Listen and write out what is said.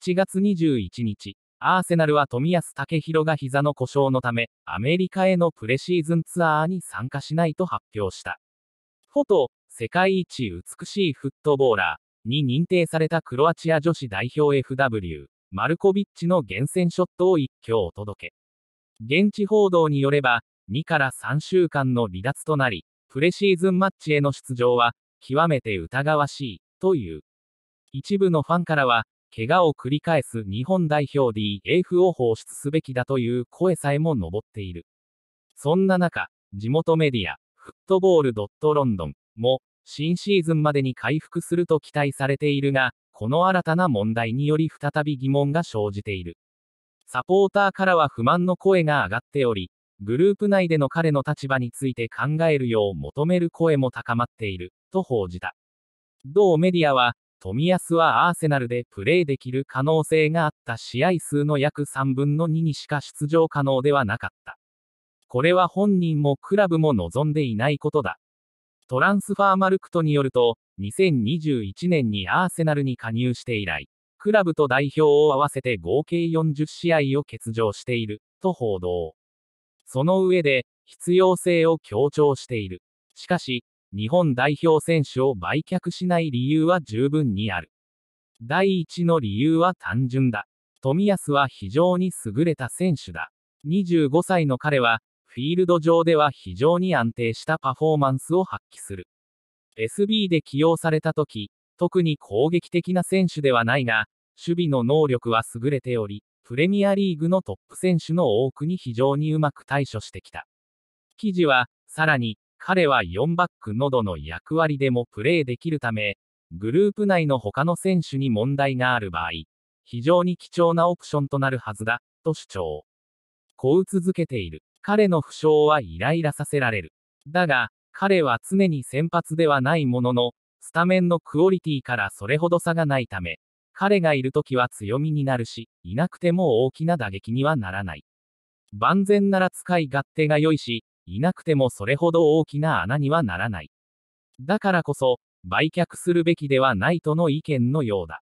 7月21日、アーセナルは冨安健洋が膝の故障のため、アメリカへのプレシーズンツアーに参加しないと発表した。フォト、世界一美しいフットボーラーに認定されたクロアチア女子代表 FW、マルコビッチの厳選ショットを一挙お届け。現地報道によれば、2から3週間の離脱となり、プレシーズンマッチへの出場は、極めて疑わしい、という。一部のファンからは、怪我を繰り返す日本代表 DF を放出すべきだという声さえも上っている。そんな中、地元メディア、フットボール・ドット・ロンドンも、新シーズンまでに回復すると期待されているが、この新たな問題により再び疑問が生じている。サポーターからは不満の声が上がっており、グループ内での彼の立場について考えるよう求める声も高まっている、と報じた。同メディアは、冨安はアーセナルでプレーできる可能性があった試合数の約3分の2にしか出場可能ではなかった。これは本人もクラブも望んでいないことだ。トランスファーマルクトによると、2021年にアーセナルに加入して以来、クラブと代表を合わせて合計40試合を欠場している、と報道。その上で、必要性を強調している。しかし、日本代表選手を売却しない理由は十分にある。第一の理由は単純だ。冨安は非常に優れた選手だ。25歳の彼は、フィールド上では非常に安定したパフォーマンスを発揮する。SB で起用された時、特に攻撃的な選手ではないが、守備の能力は優れており、プレミアリーグのトップ選手の多くに非常にうまく対処してきた。記事は、さらに、彼は4バックのどの役割でもプレーできるため、グループ内の他の選手に問題がある場合、非常に貴重なオプションとなるはずだ、と主張。こう続けている。彼の負傷はイライラさせられる。だが、彼は常に先発ではないものの、スタメンのクオリティからそれほど差がないため、彼がいるときは強みになるし、いなくても大きな打撃にはならない。万全なら使い勝手が良いし、いなくてもそれほど大きな穴にはならない。だからこそ、売却するべきではないとの意見のようだ。